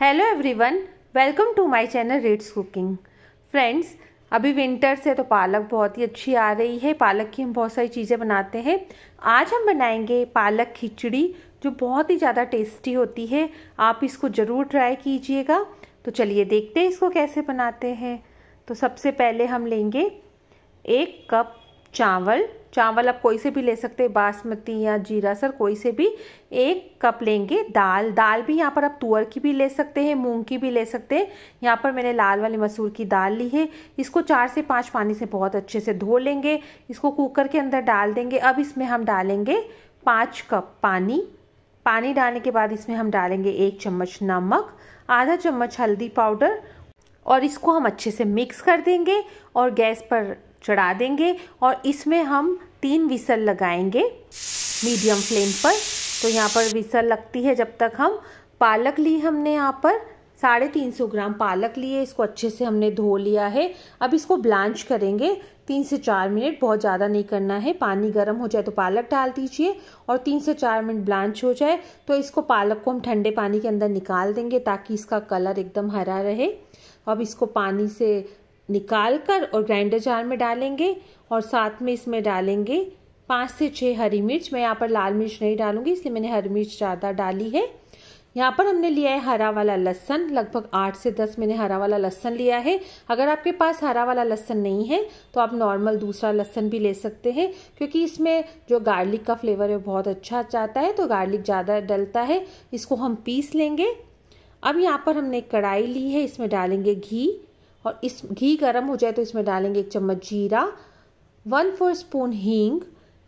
hello everyone welcome to my channel rates cooking friends अभी winters है तो पालक बहुत ही अच्छी आ रही है पालक की हम बहुत सारी चीज़ें बनाते हैं आज हम बनाएंगे पालक खिचड़ी जो बहुत ही ज़्यादा टेस्टी होती है आप इसको ज़रूर ट्राई कीजिएगा तो चलिए देखते हैं इसको कैसे बनाते हैं तो सबसे पहले हम लेंगे एक कप चावल चावल आप कोई से भी ले सकते हैं बासमती या जीरा सर कोई से भी एक कप लेंगे दाल दाल भी यहाँ पर आप तुअर की भी ले सकते हैं मूंग की भी ले सकते हैं यहाँ पर मैंने लाल वाली मसूर की दाल ली है इसको चार से पाँच पानी से बहुत अच्छे से धो लेंगे इसको कुकर के अंदर डाल देंगे अब इसमें हम डालेंगे पाँच कप पानी पानी डालने के बाद इसमें हम डालेंगे एक चम्मच नमक आधा चम्मच हल्दी पाउडर और इसको हम अच्छे से मिक्स कर देंगे और गैस पर चढ़ा देंगे और इसमें हम तीन विसल लगाएंगे मीडियम फ्लेम पर तो यहाँ पर विसल लगती है जब तक हम पालक ली हमने यहाँ पर साढ़े तीन सौ ग्राम पालक लिए इसको अच्छे से हमने धो लिया है अब इसको ब्लांच करेंगे तीन से चार मिनट बहुत ज़्यादा नहीं करना है पानी गर्म हो जाए तो पालक डाल दीजिए और तीन से चार मिनट ब्लांच हो जाए तो इसको पालक को हम ठंडे पानी के अंदर निकाल देंगे ताकि इसका कलर एकदम हरा रहे अब इसको पानी से निकाल कर और ग्राइंडर जार में डालेंगे और साथ में इसमें डालेंगे पाँच से छः हरी मिर्च मैं यहाँ पर लाल मिर्च नहीं डालूंगी इसलिए मैंने हरी मिर्च ज़्यादा डाली है यहाँ पर हमने लिया है हरा वाला लहसन लगभग आठ से दस मैंने हरा वाला लहसन लिया है अगर आपके पास हरा वाला लहसन नहीं है तो आप नॉर्मल दूसरा लहसन भी ले सकते हैं क्योंकि इसमें जो गार्लिक का फ्लेवर है बहुत अच्छा जाता है तो गार्लिक ज़्यादा डलता है इसको हम पीस लेंगे अब यहाँ पर हमने कढ़ाई ली है इसमें डालेंगे घी और इस घी गर्म हो जाए तो इसमें डालेंगे एक चम्मच जीरा वन फोर स्पून हींग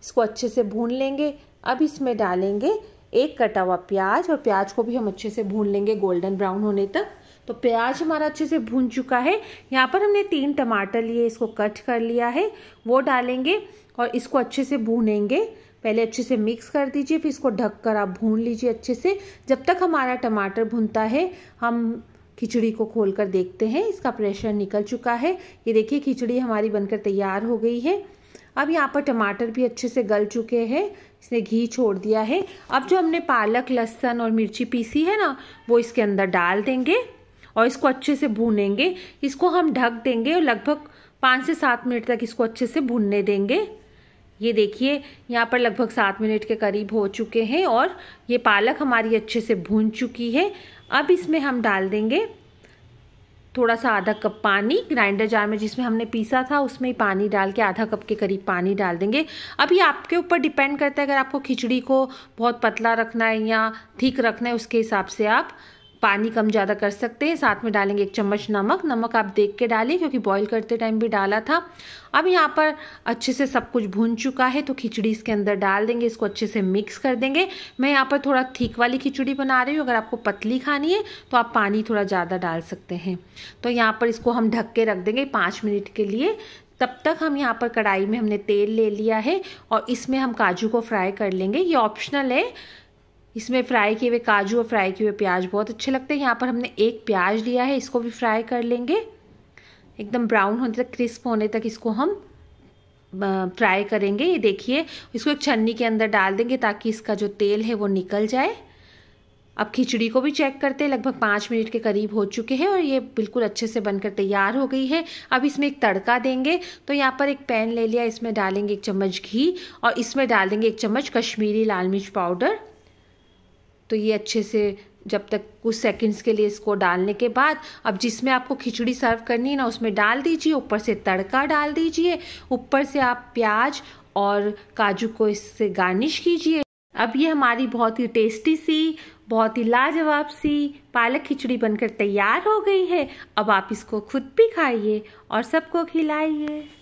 इसको अच्छे से भून लेंगे अब इसमें डालेंगे एक कटा हुआ प्याज और प्याज को भी हम अच्छे से भून लेंगे गोल्डन ब्राउन होने तक तो प्याज हमारा अच्छे से भून चुका है यहाँ पर हमने तीन टमाटर लिए इसको कट कर लिया है वो डालेंगे और इसको अच्छे से भूनेंगे पहले अच्छे से मिक्स कर दीजिए फिर इसको ढक कर आप भून लीजिए अच्छे से जब तक हमारा टमाटर भुनता है हम खिचड़ी को खोल कर देखते हैं इसका प्रेशर निकल चुका है ये देखिए खिचड़ी हमारी बनकर तैयार हो गई है अब यहाँ पर टमाटर भी अच्छे से गल चुके हैं इसने घी छोड़ दिया है अब जो हमने पालक लहसुन और मिर्ची पीसी है ना वो इसके अंदर डाल देंगे और इसको अच्छे से भूनेंगे इसको हम ढक देंगे और लगभग पाँच से सात मिनट तक इसको अच्छे से भूनने देंगे ये देखिए यहाँ पर लगभग सात मिनट के करीब हो चुके हैं और ये पालक हमारी अच्छे से भून चुकी है अब इसमें हम डाल देंगे थोड़ा सा आधा कप पानी ग्राइंडर जार में जिसमें हमने पीसा था उसमें ही पानी डाल के आधा कप के करीब पानी डाल देंगे अब ये आपके ऊपर डिपेंड करता है अगर आपको खिचड़ी को बहुत पतला रखना है या ठीक रखना है उसके हिसाब से आप पानी कम ज़्यादा कर सकते हैं साथ में डालेंगे एक चम्मच नमक नमक आप देख के डालिए क्योंकि बॉईल करते टाइम भी डाला था अब यहाँ पर अच्छे से सब कुछ भून चुका है तो खिचड़ी इसके अंदर डाल देंगे इसको अच्छे से मिक्स कर देंगे मैं यहाँ पर थोड़ा थीक वाली खिचड़ी बना रही हूँ अगर आपको पतली खानी है तो आप पानी थोड़ा ज़्यादा डाल सकते हैं तो यहाँ पर इसको हम ढक के रख देंगे पाँच मिनट के लिए तब तक हम यहाँ पर कढ़ाई में हमने तेल ले लिया है और इसमें हम काजू को फ्राई कर लेंगे ये ऑप्शनल है इसमें फ्राई किए हुए काजू और फ्राई किए हुए प्याज बहुत अच्छे लगते हैं यहाँ पर हमने एक प्याज लिया है इसको भी फ्राई कर लेंगे एकदम ब्राउन होने तक क्रिस्प होने तक इसको हम फ्राई करेंगे ये देखिए इसको एक छन्नी के अंदर डाल देंगे ताकि इसका जो तेल है वो निकल जाए अब खिचड़ी को भी चेक करते हैं लगभग पाँच मिनट के करीब हो चुके हैं और ये बिल्कुल अच्छे से बनकर तैयार हो गई है अब इसमें एक तड़का देंगे तो यहाँ पर एक पैन ले लिया इसमें डालेंगे एक चम्मच घी और इसमें डाल देंगे एक चम्मच कश्मीरी लाल मिर्च पाउडर तो ये अच्छे से जब तक कुछ सेकंड्स के लिए इसको डालने के बाद अब जिसमें आपको खिचड़ी सर्व करनी है ना उसमें डाल दीजिए ऊपर से तड़का डाल दीजिए ऊपर से आप प्याज और काजू को इससे गार्निश कीजिए अब ये हमारी बहुत ही टेस्टी सी बहुत ही लाजवाब सी पालक खिचड़ी बनकर तैयार हो गई है अब आप इसको खुद भी खाइए और सबको खिलाइए